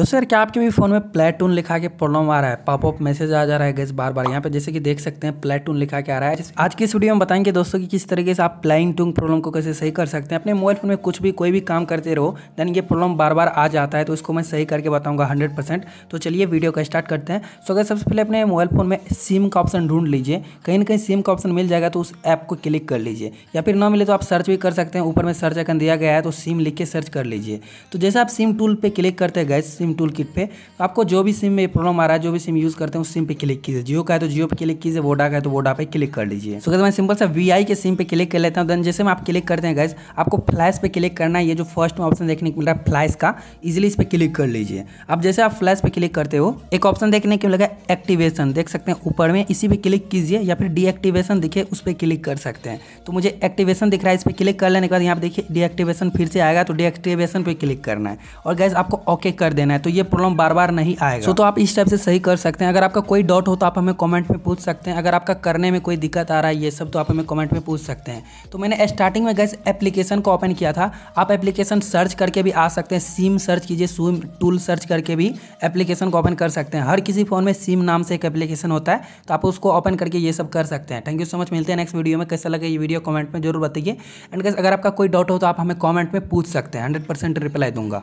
दोस्तों यार क्या आपके भी फ़ोन में प्लेटून लिखा के प्रॉब्लम आ रहा है पॉपअप मैसेज आ जा रहा है गैस बार बार यहाँ पे जैसे कि देख सकते हैं प्लेटून लिखा के आ रहा है आज की इस वीडियो में बताएंगे दोस्तों कि किस तरीके से आप प्लाइंग टूंग प्रॉब्लम को कैसे सही कर सकते हैं अपने मोबाइल फ़ोन में कुछ भी कोई भी काम करते रहो देन ये प्रॉब्लम बार बार आ जाता है तो इसको मैं सही करके बताऊँगा हंड्रेड तो चलिए वीडियो का स्टार्ट करते हैं सो अगर सबसे पहले अपने मोबाइल फ़ोन में सिम का ऑप्शन ढूंढ लीजिए कहीं ना कहीं सिम का ऑप्शन मिल जाएगा तो उस ऐप को क्लिक कर लीजिए या फिर ना मिले तो आप सर्च भी कर सकते हैं ऊपर में सर्च आइकन दिया गया है तो सिम लिख के सर्च कर लीजिए तो जैसे आप सिम टूल पर क्लिक करते हैं गए सिम सिम टूल किट पे तो आपको जो भी सिम में प्रॉब्लम आ रहा है जो भी सिम यूज़ करते हैं उस सिम पे क्लिक कीजिए जियो का है तो जियो पे क्लिक कीजिए वोडा का है तो वोडा पे क्लिक कर लीजिए सो कहते मैं सिंपल सा वी के सिम पे क्लिक कर लेता हूँ देन जैसे मैं आप क्लिक करते हैं गैस आपको फ्लैश पे क्लिक करना है ये जो फर्स्ट में ऑप्शन देखने को मिल रहा है फ्लैश का इजिली इस पर क्लिक कर लीजिए अब जैसे आप फ्लैश पे क्लिक करते हो एक ऑप्शन देखने को मिलेगा एक्टिवेशन देख सकते हैं ऊपर में इसी पर क्लिक कीजिए या फिर डीएक्टिवेशन दिखे उस पर क्लिक कर सकते हैं तो मुझे एक्टिवेशन दिख रहा है इस पर क्लिक कर लेने के बाद यहाँ पर देखिए डीएक्टिवेशन फिर से आएगा तो डीएक्टिवेशन पर क्लिक करना है और गैस आपको ओके कर देना है तो ये प्रॉब्लम बार बार नहीं आएगा सो तो आप इस टाइप से सही कर सकते हैं अगर आपका कोई डाउट हो तो आप हमें कमेंट में पूछ सकते हैं अगर आपका करने में कोई दिक्कत आ रहा है ये सब तो आप हमें कमेंट में पूछ सकते हैं तो मैंने स्टार्टिंग में गैस एप्लीकेशन को ओपन किया था आप एप्लीकेशन सर्च करके भी आ सकते हैं सिम सर्च कीजिए सिम टूल सर्च करके भी एप्लीकेशन को ओपन कर सकते हैं हर किसी फ़ोन में सिम नाम से एक एप्लीकेशन होता है तो आप उसको ओपन करके ये सब कर सकते हैं थैंक यू सो मच मिलते हैं नेक्स्ट वीडियो में कैसा लगे ये वीडियो कमेंट में जरूर बताइए एंड गैस अगर आपका कोई डाउट हो तो आप हमें कमेंट में पूछ सकते हैं हंड्रेड परसेंट रिप्लाई दूंगा